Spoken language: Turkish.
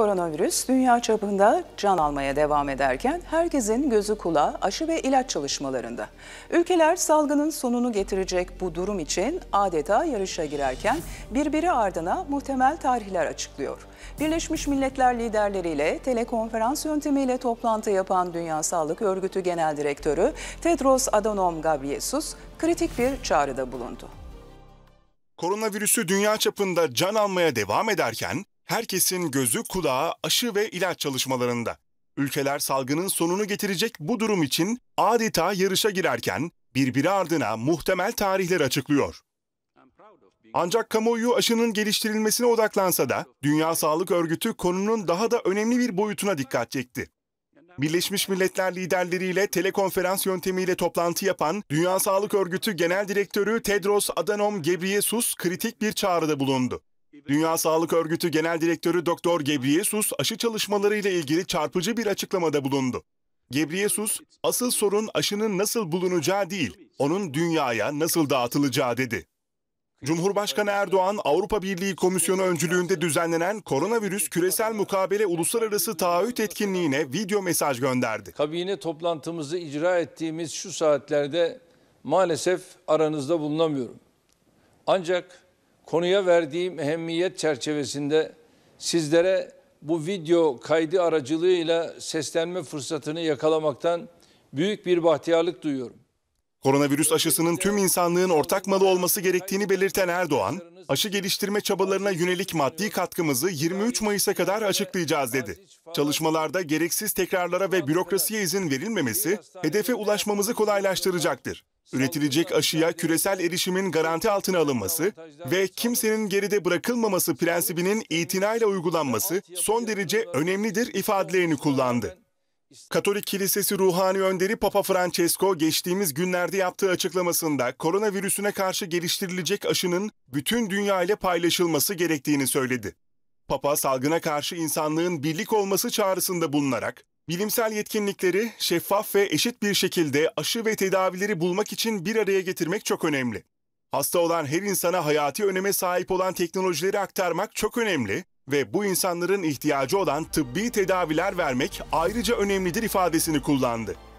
koronavirüs dünya çapında can almaya devam ederken herkesin gözü kulağı aşı ve ilaç çalışmalarında. Ülkeler salgının sonunu getirecek bu durum için adeta yarışa girerken birbiri ardına muhtemel tarihler açıklıyor. Birleşmiş Milletler liderleriyle telekonferans yöntemiyle toplantı yapan Dünya Sağlık Örgütü Genel Direktörü Tedros Adhanom Ghebreyesus kritik bir çağrıda bulundu. Koronavirüsü dünya çapında can almaya devam ederken herkesin gözü kulağı aşı ve ilaç çalışmalarında. Ülkeler salgının sonunu getirecek bu durum için adeta yarışa girerken birbiri ardına muhtemel tarihler açıklıyor. Ancak kamuoyu aşının geliştirilmesine odaklansa da Dünya Sağlık Örgütü konunun daha da önemli bir boyutuna dikkat çekti. Birleşmiş Milletler liderleriyle telekonferans yöntemiyle toplantı yapan Dünya Sağlık Örgütü Genel Direktörü Tedros Adhanom Ghebreyesus kritik bir çağrıda bulundu. Dünya Sağlık Örgütü Genel Direktörü Doktor Gebreyesus aşı çalışmaları ile ilgili çarpıcı bir açıklamada bulundu. Gebreyesus, asıl sorun aşının nasıl bulunacağı değil, onun dünyaya nasıl dağıtılacağı dedi. Cumhurbaşkanı Erdoğan, Avrupa Birliği Komisyonu öncülüğünde düzenlenen Koronavirüs Küresel Mukabele Uluslararası Taahhüt Etkinliği'ne video mesaj gönderdi. Kabine toplantımızı icra ettiğimiz şu saatlerde maalesef aranızda bulunamıyorum. Ancak konuya verdiğim ehemmiyet çerçevesinde sizlere bu video kaydı aracılığıyla seslenme fırsatını yakalamaktan büyük bir bahtiyarlık duyuyorum. Koronavirüs aşısının tüm insanlığın ortak malı olması gerektiğini belirten Erdoğan, aşı geliştirme çabalarına yönelik maddi katkımızı 23 Mayıs'a kadar açıklayacağız dedi. Çalışmalarda gereksiz tekrarlara ve bürokrasiye izin verilmemesi hedefe ulaşmamızı kolaylaştıracaktır. Üretilecek aşıya küresel erişimin garanti altına alınması ve kimsenin geride bırakılmaması prensibinin itinayla uygulanması son derece önemlidir ifadelerini kullandı. Katolik Kilisesi ruhani önderi Papa Francesco geçtiğimiz günlerde yaptığı açıklamasında koronavirüsüne karşı geliştirilecek aşının bütün dünya ile paylaşılması gerektiğini söyledi. Papa salgına karşı insanlığın birlik olması çağrısında bulunarak Bilimsel yetkinlikleri şeffaf ve eşit bir şekilde aşı ve tedavileri bulmak için bir araya getirmek çok önemli. Hasta olan her insana hayati öneme sahip olan teknolojileri aktarmak çok önemli ve bu insanların ihtiyacı olan tıbbi tedaviler vermek ayrıca önemlidir ifadesini kullandı.